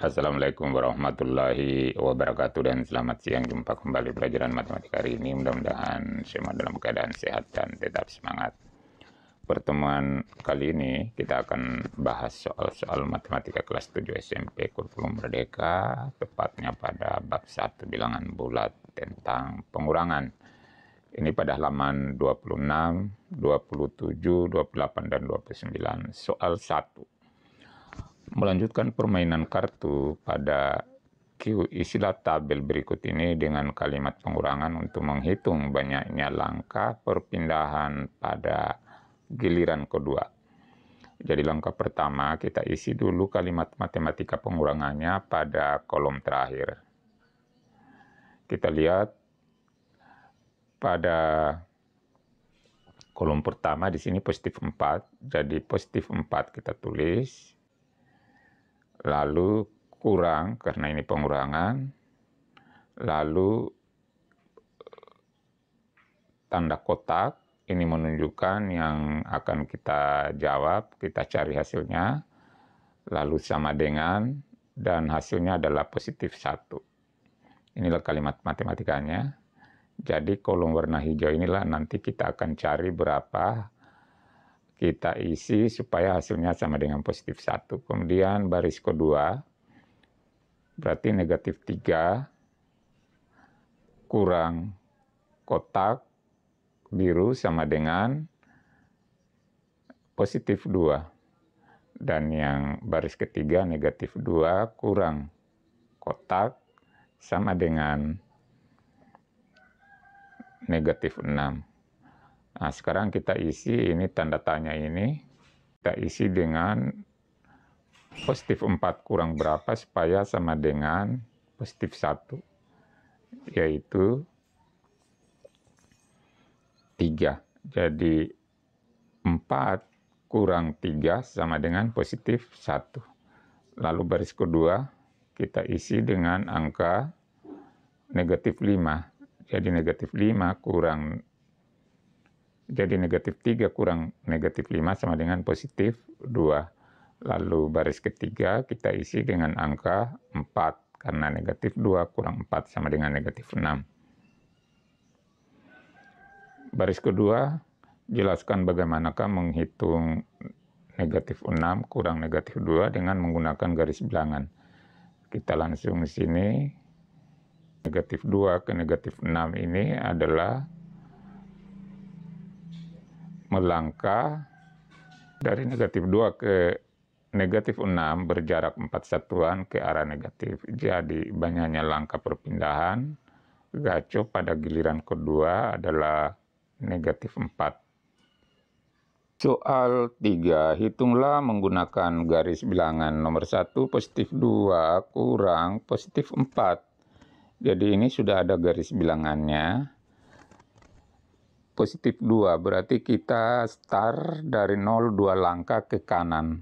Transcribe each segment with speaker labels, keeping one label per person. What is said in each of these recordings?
Speaker 1: Assalamualaikum warahmatullahi wabarakatuh dan selamat siang jumpa kembali pelajaran matematika hari ini mudah-mudahan semua dalam keadaan sehat dan tetap semangat pertemuan kali ini kita akan bahas soal-soal matematika kelas 7 SMP kurikulum merdeka tepatnya pada bab 1 bilangan bulat tentang pengurangan ini pada halaman 26, 27, 28, dan 29 soal 1 melanjutkan permainan kartu pada Q isilah tabel berikut ini dengan kalimat pengurangan untuk menghitung banyaknya langkah perpindahan pada giliran kedua. Jadi langkah pertama kita isi dulu kalimat matematika pengurangannya pada kolom terakhir. Kita lihat pada kolom pertama di sini positif 4. Jadi positif 4 kita tulis lalu kurang karena ini pengurangan, lalu eh, tanda kotak ini menunjukkan yang akan kita jawab, kita cari hasilnya, lalu sama dengan, dan hasilnya adalah positif satu. Inilah kalimat matematikanya. Jadi kolom warna hijau inilah nanti kita akan cari berapa kita isi supaya hasilnya sama dengan positif 1. Kemudian baris kedua, berarti negatif 3 kurang kotak biru sama dengan positif 2. Dan yang baris ketiga negatif 2 kurang kotak sama dengan negatif 6. Nah, sekarang kita isi ini tanda tanya ini. Kita isi dengan positif 4 kurang berapa supaya sama dengan positif 1. Yaitu 3. Jadi 4 kurang 3 sama dengan positif 1. Lalu baris kedua kita isi dengan angka negatif 5. Jadi negatif 5 kurang jadi negatif 3 kurang negatif 5 sama dengan positif 2. Lalu baris ketiga kita isi dengan angka 4 karena negatif 2 kurang 4 sama dengan negatif 6. Baris kedua, jelaskan bagaimanakah menghitung negatif 6 kurang negatif 2 dengan menggunakan garis bilangan. Kita langsung sini, negatif 2 ke negatif 6 ini adalah melangkah dari negatif 2 ke negatif 6 berjarak 4 satuan ke arah negatif. Jadi banyaknya langkah perpindahan. Gaco pada giliran kedua adalah negatif 4. Soal 3, hitunglah menggunakan garis bilangan nomor 1 positif 2 kurang positif 4. Jadi ini sudah ada garis bilangannya positif 2, berarti kita start dari 0 2 langkah ke kanan.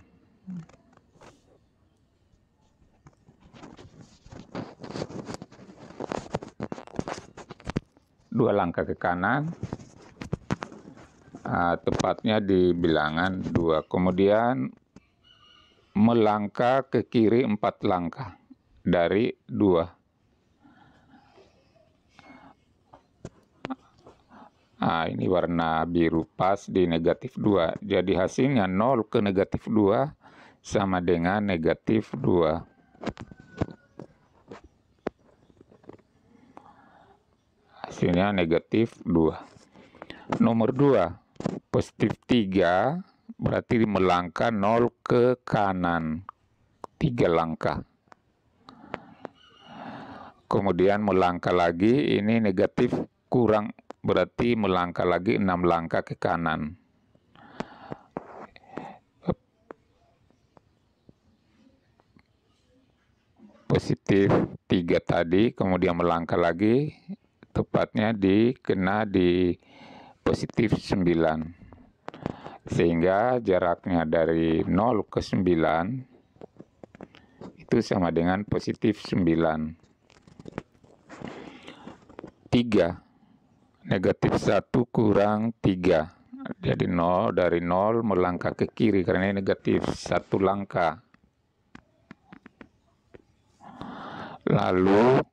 Speaker 1: Dua langkah ke kanan, uh, tepatnya di bilangan 2. Kemudian melangkah ke kiri 4 langkah dari 2. Nah, ini warna biru pas di negatif 2. Jadi hasilnya 0 ke negatif 2 sama dengan negatif 2. Hasilnya negatif 2. Nomor 2, positif 3 berarti melangkah 0 ke kanan. 3 langkah. Kemudian melangkah lagi, ini negatif kurang berarti melangkah lagi enam langkah ke kanan. Positif tiga tadi, kemudian melangkah lagi, tepatnya dikena di positif 9. Sehingga jaraknya dari 0 ke 9 itu sama dengan positif 9. 3 negatif 1 kurang 3 jadi 0 dari 0 melangkah ke kiri karena ini negatif 1 langkah lalu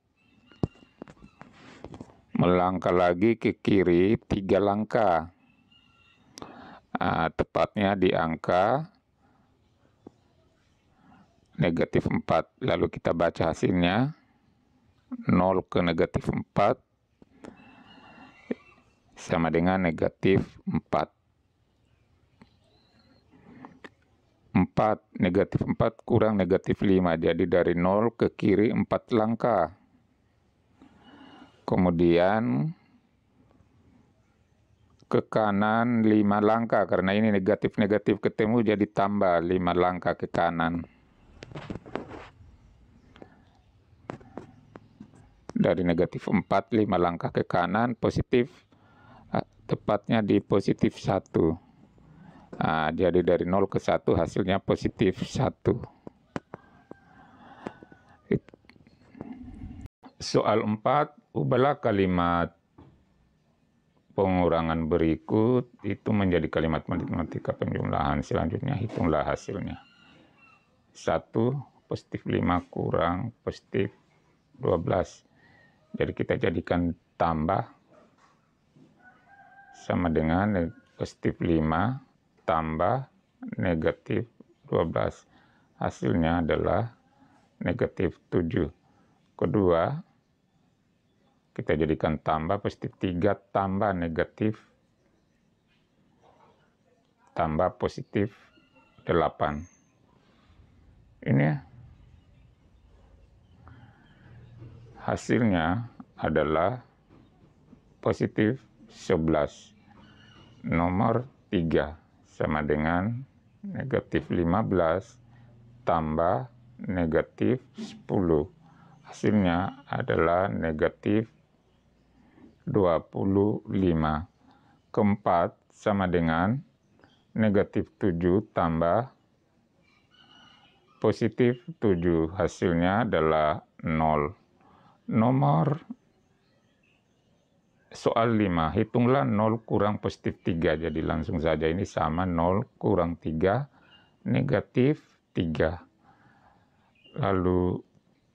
Speaker 1: melangkah lagi ke kiri 3 langkah nah, tepatnya di angka negatif 4 lalu kita baca hasilnya 0 ke negatif 4 sama dengan negatif 4. 4, negatif 4 kurang negatif 5. Jadi dari 0 ke kiri 4 langkah. Kemudian ke kanan 5 langkah. Karena ini negatif-negatif ketemu jadi tambah 5 langkah ke kanan. Dari negatif 4, 5 langkah ke kanan, positif tepatnya di positif 1 nah, jadi dari 0 ke 1 hasilnya positif 1 soal 4 ubahlah kalimat pengurangan berikut itu menjadi kalimat matematika penjumlahan selanjutnya hitunglah hasilnya 1 positif 5 kurang positif 12 jadi kita jadikan tambah sama dengan positif 5 tambah negatif 12. Hasilnya adalah negatif 7. Kedua, kita jadikan tambah positif 3 tambah negatif tambah positif 8. Ini ya. Hasilnya adalah positif 11. Nomor 3 sama dengan negatif 15 tambah negatif 10. Hasilnya adalah negatif 25. Keempat sama dengan negatif 7 tambah positif 7. Hasilnya adalah 0. Nomor soal 5, hitunglah 0 kurang positif 3. Jadi langsung saja ini sama 0 kurang 3, negatif 3. Lalu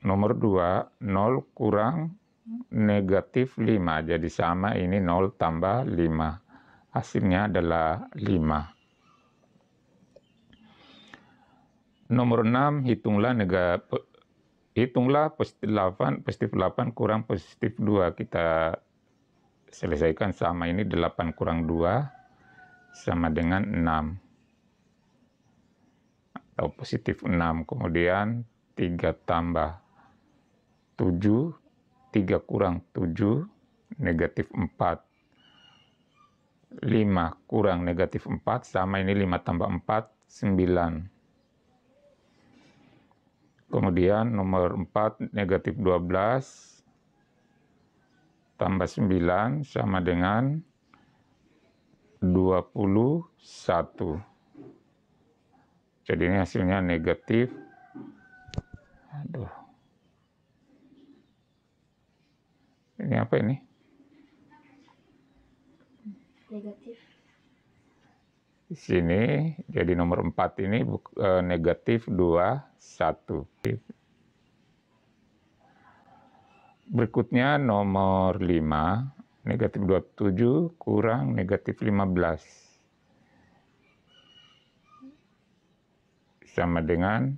Speaker 1: nomor 2, 0 kurang negatif 5. Jadi sama ini 0 tambah 5. Hasilnya adalah 5. Nomor 6, hitunglah negatif Hitunglah positif 8, positif 8 kurang positif 2. Kita selesaikan sama ini 8 kurang 2 sama dengan 6 atau positif 6 kemudian 3 tambah 7 3 kurang 7 negatif 4 5 kurang negatif 4 sama ini 5 tambah 4 9 kemudian nomor 4 negatif 12 tambah 9 sama dengan 21. Jadi ini hasilnya negatif. Aduh. Ini apa ini? Negatif. Di sini, jadi nomor 4 ini eh, negatif 21. Berikutnya nomor 5, negatif 27 kurang negatif 15. Sama dengan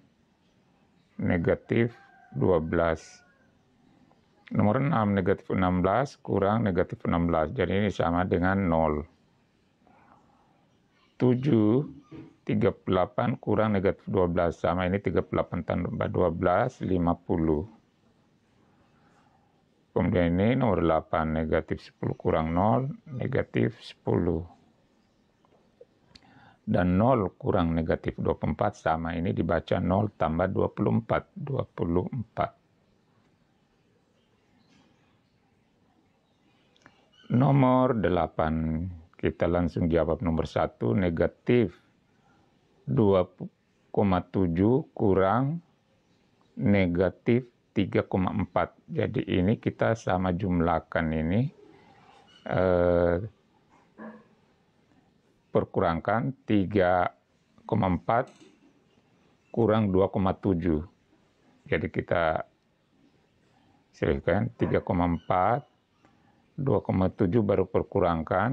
Speaker 1: negatif 12. Nomor 6, negatif 16 kurang negatif 16. Jadi ini sama dengan 0. 7, 38 kurang negatif 12. Sama ini 38 tambah 12, 50. Kemudian ini nomor 8, negatif 10 kurang 0, negatif 10. Dan 0 kurang negatif 24 sama, ini dibaca 0 tambah 24, 24. Nomor 8, kita langsung jawab nomor 1, negatif 2,7 kurang negatif 3,4 jadi ini kita sama jumlahkan ini eh, perkurangkan 3,4 kurang 2,7 jadi kita silahkan 3,4 2,7 baru perkurangkan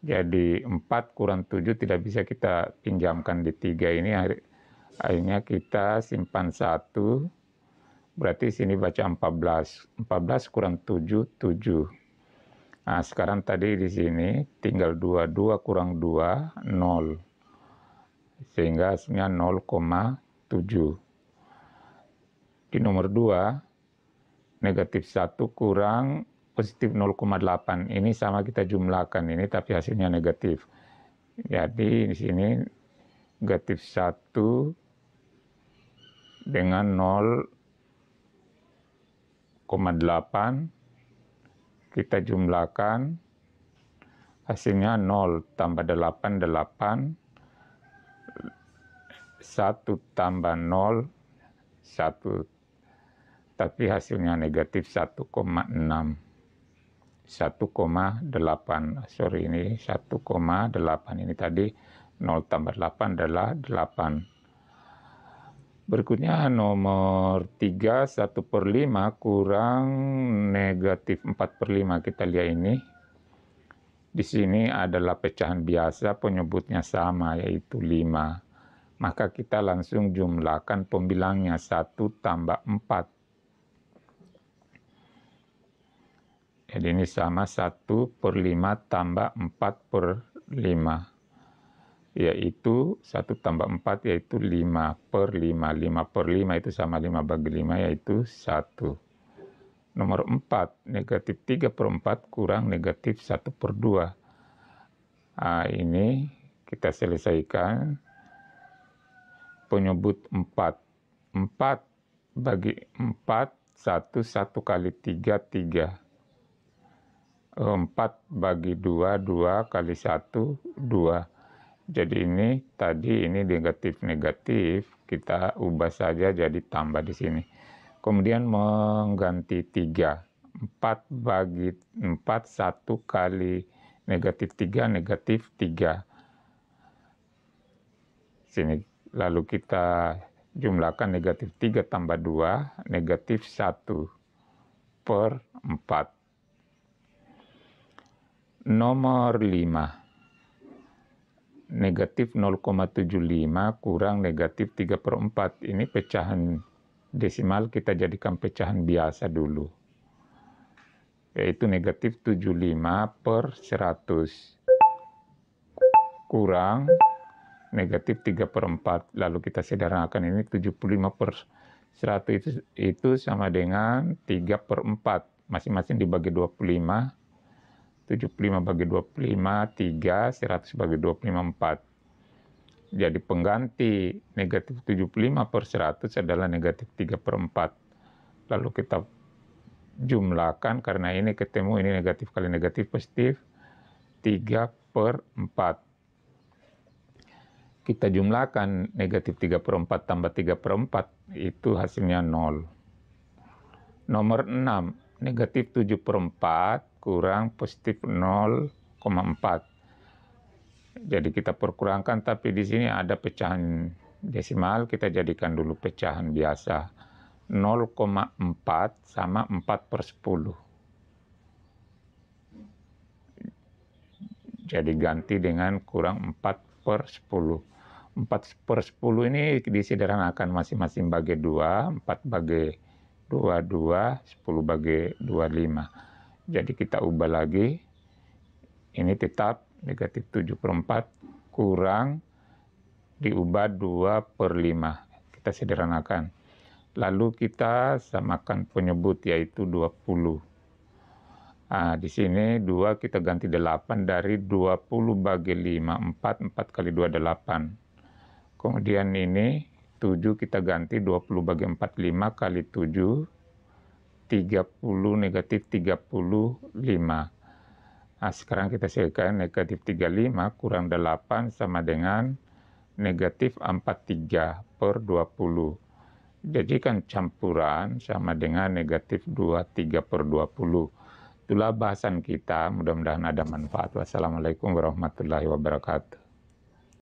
Speaker 1: jadi 4 kurang 7 tidak bisa kita pinjamkan di 3 ini akhirnya kita simpan 1 Berarti sini baca 14. 14 kurang 7, 7. Nah, sekarang tadi di sini tinggal 2. 2 kurang 2, 0. Sehingga hasilnya 0,7. Di nomor 2, negatif 1 kurang positif 0,8. Ini sama kita jumlahkan ini, tapi hasilnya negatif. Jadi di sini negatif 1 dengan 0, kita jumlahkan hasilnya 0 tambah 8 8 1 tambah 0 1 tapi hasilnya negatif 1,6 1,8 sorry ini 1,8 ini tadi 0 tambah 8 adalah 8 Berikutnya nomor 3, 1 per 5 kurang negatif 4 per 5. Kita lihat ini. Di sini adalah pecahan biasa, penyebutnya sama yaitu 5. Maka kita langsung jumlahkan pembilangnya 1 tambah 4. Jadi ini sama 1 per 5 tambah 4 per 5 yaitu 1 tambah 4 yaitu 5 per 5. 5 per 5 itu sama 5 bagi 5 yaitu 1. Nomor 4, negatif 3 per 4 kurang negatif 1 per 2. Nah, ini kita selesaikan penyebut 4. 4 bagi 4, 1, 1 kali 3, 3. 4 bagi 2, 2 kali 1, 2. Jadi ini tadi ini negatif-negatif kita ubah saja jadi tambah di sini. Kemudian mengganti 3. 4 bagi 4 1 kali negatif 3 negatif 3. Sini lalu kita jumlahkan negatif 3 tambah 2 negatif 1 per 4. Nomor 5 negatif 0,75 kurang negatif 3 per 4. Ini pecahan desimal kita jadikan pecahan biasa dulu. Yaitu negatif 75 per 100. Kurang negatif 3 per 4. Lalu kita sederhanakan ini 75 per 100 itu, itu sama dengan 3 per 4. Masing-masing dibagi 25 75 bagi 25, 3, 100 bagi 25, 4. Jadi pengganti negatif 75 per 100 adalah negatif 3 per 4. Lalu kita jumlahkan karena ini ketemu ini negatif kali negatif positif 3 per 4. Kita jumlahkan negatif 3 per 4 tambah 3 per 4 itu hasilnya 0. Nomor 6, negatif 7 per 4 kurang positif 0,4. Jadi kita perkurangkan tapi di sini ada pecahan desimal kita jadikan dulu pecahan biasa 0,4 sama 4 per 10. Jadi ganti dengan kurang 4 per 10. 4 per 10 ini disederhanakan masing-masing bagi 2, 4 bagi 2, 2, 10 bagi 5. Jadi kita ubah lagi. Ini tetap negatif 7 per 4 kurang diubah 2 per 5. Kita sederhanakan. Lalu kita samakan penyebut yaitu 20. Nah, di sini 2 kita ganti 8 dari 20 bagi 5, 4, 4 kali 2, 8. Kemudian ini 7 kita ganti 20 bagi 4, 5 kali 7, 30 negatif 35. Nah, sekarang kita selesaikan negatif 35 kurang 8 sama dengan negatif 43 per 20. Jadikan campuran sama dengan negatif 23 per 20. Itulah bahasan kita. Mudah-mudahan ada manfaat. Wassalamualaikum warahmatullahi wabarakatuh.